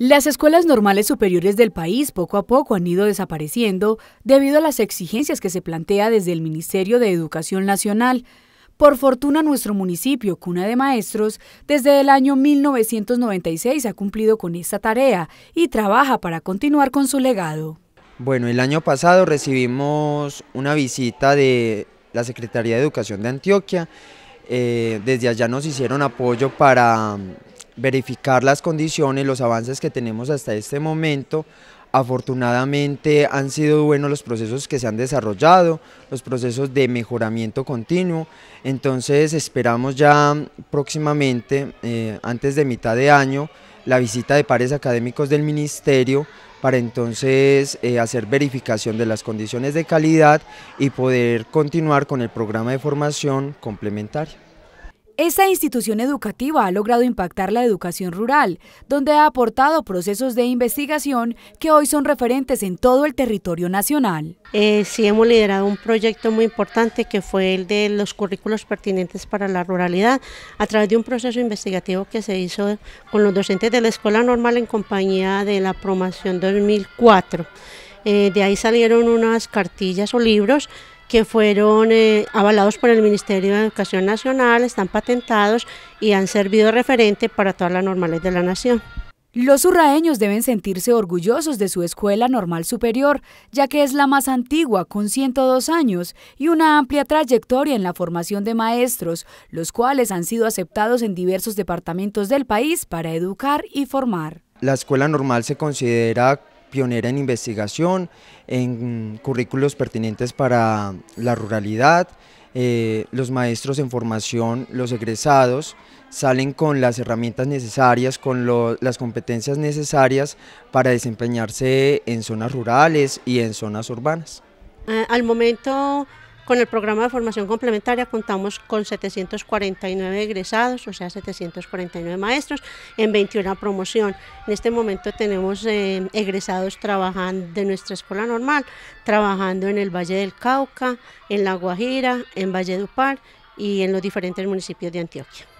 Las escuelas normales superiores del país poco a poco han ido desapareciendo debido a las exigencias que se plantea desde el Ministerio de Educación Nacional. Por fortuna, nuestro municipio, cuna de maestros, desde el año 1996 ha cumplido con esta tarea y trabaja para continuar con su legado. Bueno, el año pasado recibimos una visita de la Secretaría de Educación de Antioquia. Eh, desde allá nos hicieron apoyo para verificar las condiciones, los avances que tenemos hasta este momento. Afortunadamente han sido buenos los procesos que se han desarrollado, los procesos de mejoramiento continuo, entonces esperamos ya próximamente, eh, antes de mitad de año, la visita de pares académicos del ministerio para entonces eh, hacer verificación de las condiciones de calidad y poder continuar con el programa de formación complementaria. Esta institución educativa ha logrado impactar la educación rural, donde ha aportado procesos de investigación que hoy son referentes en todo el territorio nacional. Eh, sí hemos liderado un proyecto muy importante que fue el de los currículos pertinentes para la ruralidad, a través de un proceso investigativo que se hizo con los docentes de la Escuela Normal en compañía de la Promoción 2004. Eh, de ahí salieron unas cartillas o libros que fueron eh, avalados por el Ministerio de Educación Nacional, están patentados y han servido de referente para todas las normales de la nación. Los urraeños deben sentirse orgullosos de su escuela normal superior, ya que es la más antigua, con 102 años, y una amplia trayectoria en la formación de maestros, los cuales han sido aceptados en diversos departamentos del país para educar y formar. La escuela normal se considera pionera en investigación, en currículos pertinentes para la ruralidad. Eh, los maestros en formación, los egresados, salen con las herramientas necesarias, con las competencias necesarias para desempeñarse en zonas rurales y en zonas urbanas. Eh, al momento con el programa de formación complementaria contamos con 749 egresados, o sea, 749 maestros en 21 promoción. En este momento tenemos eh, egresados trabajando de nuestra escuela normal, trabajando en el Valle del Cauca, en La Guajira, en Valle Valledupar y en los diferentes municipios de Antioquia.